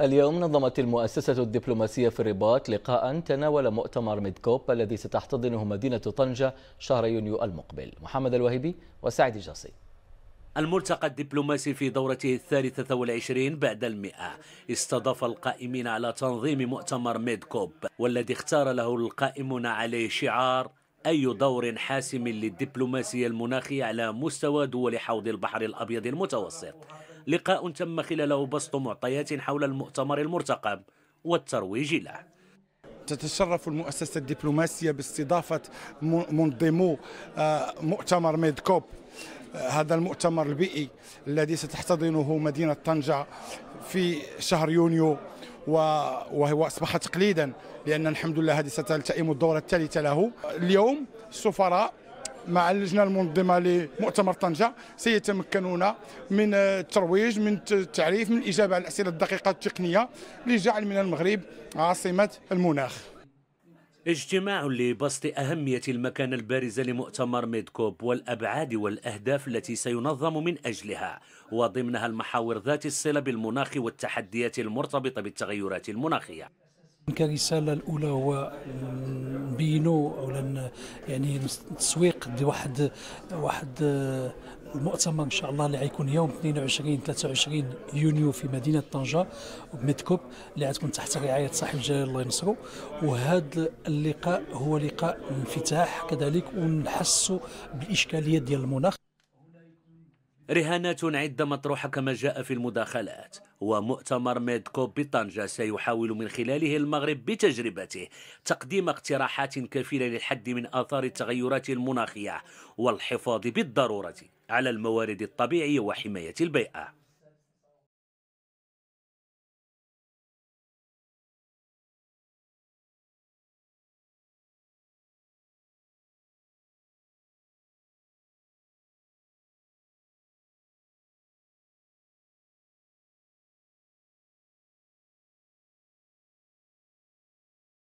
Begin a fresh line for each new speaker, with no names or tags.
اليوم نظمت المؤسسة الدبلوماسية في الرباط لقاء تناول مؤتمر ميدكوب الذي ستحتضنه مدينة طنجة شهر يونيو المقبل محمد الوهيبي وسعد جاسي الملتقى الدبلوماسي في دورته الثالثة والعشرين بعد المئة استضاف القائمين على تنظيم مؤتمر ميدكوب والذي اختار له القائمون عليه شعار أي دور حاسم للدبلوماسية المناخية على مستوى دول حوض البحر الأبيض المتوسط لقاء تم خلاله بسط معطيات حول المؤتمر المرتقب والترويج له
تتشرف المؤسسة الدبلوماسية باستضافة منظمو آه، مؤتمر ميدكوب آه، هذا المؤتمر البيئي الذي ستحتضنه مدينة طنجة في شهر يونيو وهو أصبح تقليدا لأن الحمد لله هذه ستلتئم الدورة الثالثة له اليوم السفراء مع اللجنه المنظمه لمؤتمر طنجه سيتمكنون من الترويج من التعريف من الاجابه على الاسئله الدقيقه التقنيه لجعل من المغرب عاصمه المناخ
اجتماع لبسط أهمية المكانة البارزة لمؤتمر ميدكوب والأبعاد والأهداف التي سينظم من أجلها وضمنها المحاور ذات الصلة بالمناخ والتحديات المرتبطة بالتغيرات المناخية
كرساله الاولى هو نبينوا اولا يعني التسويق لواحد واحد المؤتمر ان شاء الله اللي غيكون يوم 22 23 يونيو في مدينه طنجه بميدكوب اللي غتكون تحت رعايه صاحب الجلاله الله ينصرو وهذا اللقاء هو لقاء انفتاح كذلك ونحسوا بالاشكاليه ديال المناخ
رهانات عدة مطروحة كما جاء في المداخلات ومؤتمر ميدكوب بطنجة سيحاول من خلاله المغرب بتجربته تقديم اقتراحات كفيلة للحد من آثار التغيرات المناخية والحفاظ بالضرورة على الموارد الطبيعية وحماية
البيئة